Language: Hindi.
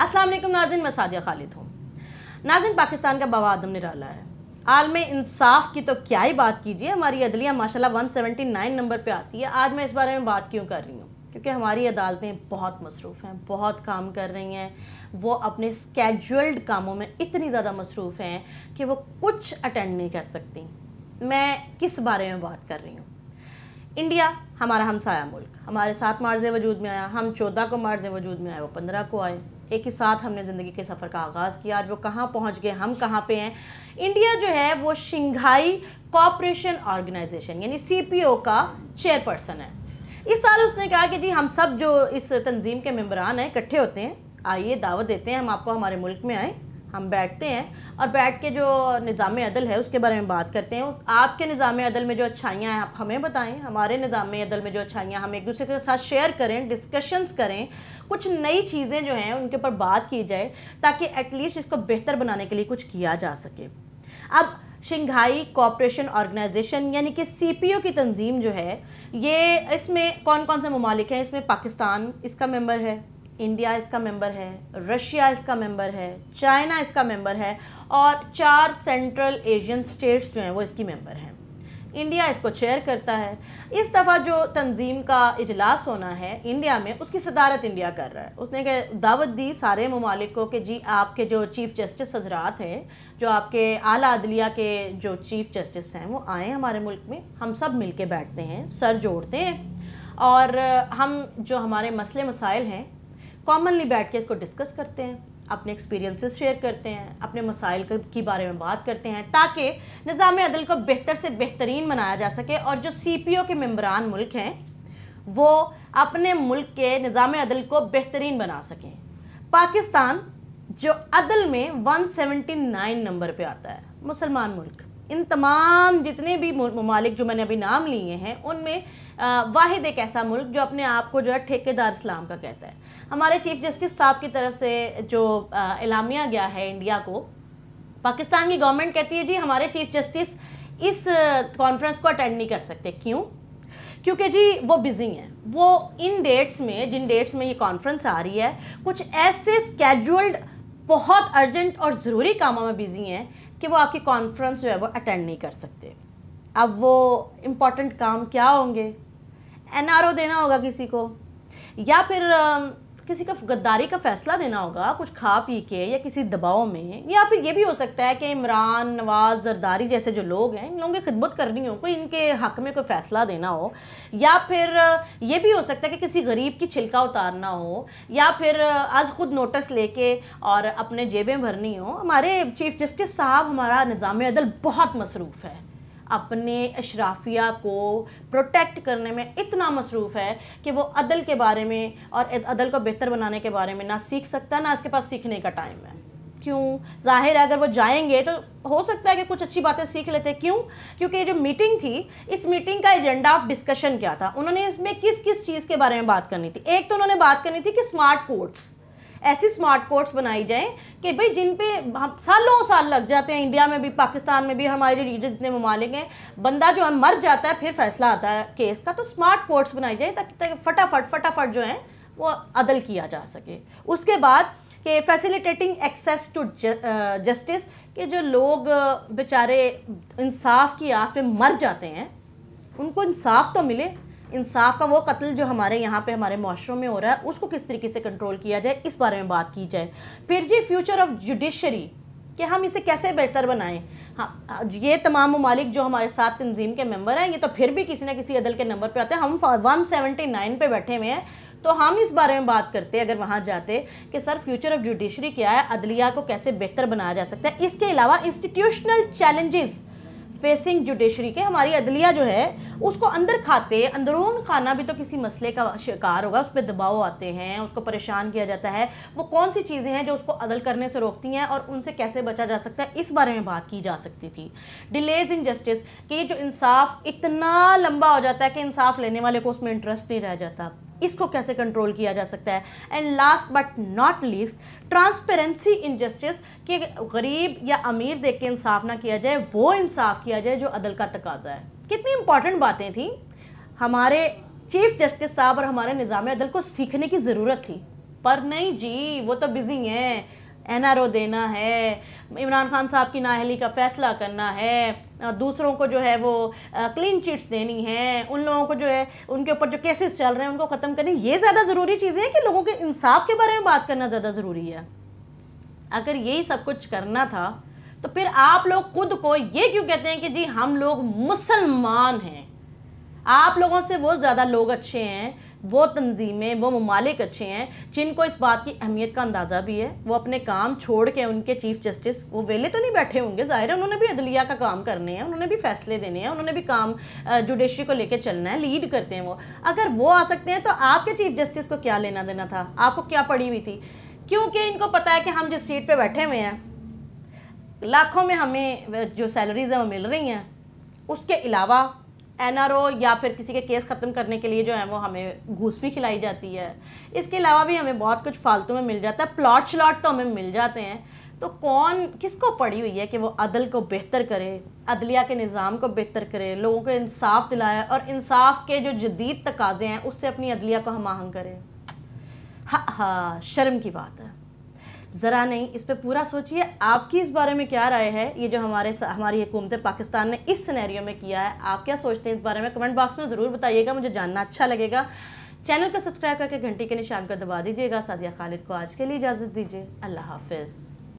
असलम नाजिन मैं सादिया खालिद हूँ नाजिन पाकिस्तान का बवा आदम निराला है आलम इंसाफ की तो क्या ही बात कीजिए हमारी अदलिया माशाल्लाह 179 नंबर पे आती है आज मैं इस बारे में बात क्यों कर रही हूँ क्योंकि हमारी अदालतें बहुत मसरूफ़ हैं बहुत काम कर रही हैं वो अपने स्केजुल्ड कामों में इतनी ज़्यादा मसरूफ़ हैं कि वो कुछ अटेंड नहीं कर सकती मैं किस बारे में बात कर रही हूँ इंडिया हमारा हमसाया मुल्क हमारे साथ मार्ज वजूद में आया हम चौदह को मार्ज वजूद में आए वो पंद्रह को आए एक ही साथ हमने ज़िंदगी के सफ़र का आगाज़ किया आज वो कहाँ पहुँच गए हम कहाँ पे हैं इंडिया जो है वो शंघाई कॉपरेशन ऑर्गेनाइजेशन यानी सी का चेयरपर्सन है इस साल उसने कहा कि जी हम सब जो इस तंजीम के मम्बरान हैं इकट्ठे होते हैं आइए दावत देते हैं हम आपको हमारे मुल्क में आए हम बैठते हैं और बैठ के जो निज़ाम अदल है उसके बारे में बात करते हैं आपके निज़ाम अदल में जो अच्छाइयाँ हैं आप हमें बताएं हमारे निज़ाम अदल में जो अच्छाइयाँ हम एक दूसरे के साथ शेयर करें डिस्कशंस करें कुछ नई चीज़ें जो हैं उनके ऊपर बात की जाए ताकि एटलीस्ट इसको बेहतर बनाने के लिए कुछ किया जा सके अब शंघाई कॉपरेशन ऑर्गेनाइजेशन यानी कि सी की तंजीम जो है ये इसमें कौन कौन से ममालिक हैं इसमें पाकिस्तान इसका मेम्बर है इंडिया इसका मेंबर है रशिया इसका मेंबर है चाइना इसका मेंबर है और चार सेंट्रल एशियन स्टेट्स जो हैं वो इसकी मेंबर हैं इंडिया इसको चेयर करता है इस दफ़ा जो तंजीम का इजलास होना है इंडिया में उसकी सदारत इंडिया कर रहा है उसने के दावत दी सारे ममालिक को कि जी आपके जो चीफ़ जस्टिस हजरात हैं जो आपके आला अदलिया के जो चीफ़ जस्टिस हैं वो आए हमारे मुल्क में हम सब मिल के बैठते हैं सर जोड़ते हैं और हम जो हमारे मसले मसाइल हैं कॉमनली बैठ के इसको डिस्कस करते हैं अपने एक्सपीरियंसेस शेयर करते हैं अपने मसाइल के बारे में बात करते हैं ताकि निज़ाम अदल को बेहतर से बेहतरीन बनाया जा सके और जो सी पी ओ के मम्बरान मुल्क हैं वो अपने मुल्क के निज़ाम अदल को बेहतरीन बना सकें पाकिस्तान जो अदल में 179 नंबर पे आता है मुसलमान मुल्क इन तमाम जितने भी ममालिक जो मैंने अभी नाम लिए हैं उनमें वाहिद एक ऐसा मुल्क जो अपने आप को जो है ठेकेदार इस्लाम का कहता है हमारे चीफ जस्टिस साहब की तरफ से जो इलामिया गया है इंडिया को पाकिस्तान की गवर्नमेंट कहती है जी हमारे चीफ जस्टिस इस कॉन्फ्रेंस को अटेंड नहीं कर सकते क्यों क्योंकि जी वो बिज़ी हैं वो इन डेट्स में जिन डेट्स में ये कॉन्फ्रेंस आ रही है कुछ ऐसे स्केजुअल्ड बहुत अर्जेंट और ज़रूरी कामों में बिज़ी हैं कि वो आपकी कॉन्फ्रेंस जो है वो अटेंड नहीं कर सकते अब वो इम्पॉर्टेंट काम क्या होंगे एन देना होगा किसी को या फिर किसी का गद्दारी का फैसला देना होगा कुछ खा पी के या किसी दबाव में या फिर ये भी हो सकता है कि इमरान नवाज जरदारी जैसे जो लोग हैं इन लोगों की खिदमत करनी हो कोई इनके हक में कोई फ़ैसला देना हो या फिर ये भी हो सकता है कि किसी गरीब की छिलका उतारना हो या फिर आज ख़ुद नोटिस लेके और अपने जेबें भरनी हो हमारे चीफ जस्टिस साहब हमारा निज़ाम अदल बहुत मसरूफ़ है अपने अशराफिया को प्रोटेक्ट करने में इतना मसरूफ़ है कि वो अदल के बारे में और अदल को बेहतर बनाने के बारे में ना सीख सकता ना इसके पास सीखने का टाइम है क्यों जाहिर है अगर वो जाएंगे तो हो सकता है कि कुछ अच्छी बातें सीख लेते क्यों क्योंकि ये जो मीटिंग थी इस मीटिंग का एजेंडा ऑफ डिस्कशन क्या था उन्होंने इसमें किस किस चीज़ के बारे में बात करनी थी एक तो उन्होंने बात करनी थी कि स्मार्ट कोर्ट्स ऐसी स्मार्ट कोर्ट्स बनाई जाएं कि भाई जिन पे सालों साल लग जाते हैं इंडिया में भी पाकिस्तान में भी हमारे जो जितने ममालिक हैं बंदा जो है मर जाता है फिर फैसला आता है केस का तो स्मार्ट कोर्ट्स बनाई जाए ताकि फटाफट फटाफट जो है वो अदल किया जा सके उसके बाद कि फैसिलिटेटिंग एक्सेस टू जस्टिस के जो लोग बेचारे इंसाफ की आस पे मर जाते हैं उनको इंसाफ तो मिले इंसाफ का वो कत्ल जो हमारे यहाँ पे हमारे माशरों में हो रहा है उसको किस तरीके से कंट्रोल किया जाए इस बारे में बात की जाए फिर जी फ्यूचर ऑफ जुडिशरी कि हम इसे कैसे बेहतर बनाएं हाँ ये तमाम ममालिक जो हमारे साथ तंजीम के मेंबर हैं ये तो फिर भी किसी ना किसी अदल के नंबर पर आते हैं हम वन सेवेंटी बैठे हुए हैं तो हम इस बारे में बात करते अगर वहाँ जाते कि सर फ्यूचर ऑफ जुडिशरी क्या है अदलिया को कैसे बेहतर बनाया जा सकता है इसके अलावा इंस्टीट्यूशनल चैलेंजेस फेसिंग जुडिशरी के हमारी अदलिया जो है उसको अंदर खाते अंदरून खाना भी तो किसी मसले का शिकार होगा उस पर दबाव आते हैं उसको परेशान किया जाता है वो कौन सी चीज़ें हैं जो उसको अदल करने से रोकती हैं और उनसे कैसे बचा जा सकता है इस बारे में बात की जा सकती थी डिलेज इन जस्टिस कि जो इंसाफ इतना लंबा हो जाता है कि इंसाफ लेने वाले को उसमें इंटरेस्ट नहीं रह जाता इसको कैसे कंट्रोल किया जा सकता है and last but not least transparency in justice कि गरीब या अमीर देख के इंसाफ ना किया जाए वो इंसाफ किया जाए जो अदल का तकाजा है कितनी इंपॉर्टेंट बातें थी हमारे चीफ जस्टिस साहब और हमारे निज़ाम अदल को सीखने की ज़रूरत थी पर नहीं जी वो तो बिज़ी हैं ओ देना है इमरान खान साहब की नाहली का फैसला करना है दूसरों को जो है वो क्लीन चिट्स देनी है उन लोगों को जो है उनके ऊपर जो केसेस चल रहे हैं उनको ख़त्म करनी ये ज़्यादा ज़रूरी चीज़ें हैं कि लोगों के इंसाफ के बारे में बात करना ज़्यादा ज़रूरी है अगर यही सब कुछ करना था तो फिर आप लोग खुद को ये क्यों कहते हैं कि जी हम लोग मुसलमान हैं आप लोगों से वो ज़्यादा लोग अच्छे हैं वो तंजीमें वो ममालिक अच्छे हैं जिनको इस बात की अहमियत का अंदाज़ा भी है वो अपने काम छोड़ के उनके चीफ जस्टिस वो वेले तो नहीं बैठे होंगे ज़ाहिर है उन्होंने भी अदलिया का काम करने हैं उन्होंने भी फैसले देने हैं उन्होंने भी काम जुडिशरी को लेकर चलना है लीड करते हैं वो अगर वो आ सकते हैं तो आपके चीफ जस्टिस को क्या लेना देना था आपको क्या पड़ी हुई थी क्योंकि इनको पता है कि हम जिस सीट पर बैठे हुए हैं लाखों में हमें जो सैलरीज़ हैं वो मिल रही हैं उसके अलावा एनआरओ या फिर किसी के केस ख़त्म करने के लिए जो है वो हमें घूस भी खिलाई जाती है इसके अलावा भी हमें बहुत कुछ फालतू में मिल जाता है प्लॉट श्लॉट तो हमें मिल जाते हैं तो कौन किसको पड़ी हुई है कि वो अदल को बेहतर करे अदलिया के निज़ाम को बेहतर करे लोगों को इंसाफ दिलाए और इंसाफ के जो जदीद तकाजे हैं उससे अपनी अदलिया को हम आहंग करें हाँ हाँ शर्म की बात है ज़रा नहीं इस पर पूरा सोचिए आपकी इस बारे में क्या राय है ये जो हमारे हमारी हुकूमत पाकिस्तान ने इस सिनेरियो में किया है आप क्या सोचते हैं इस बारे में कमेंट बॉक्स में ज़रूर बताइएगा मुझे जानना अच्छा लगेगा चैनल को सब्सक्राइब करके घंटी के निशान पर दबा दीजिएगा सादिया खालिद को आज के लिए इजाज़त दीजिए अल्लाह हाफिज़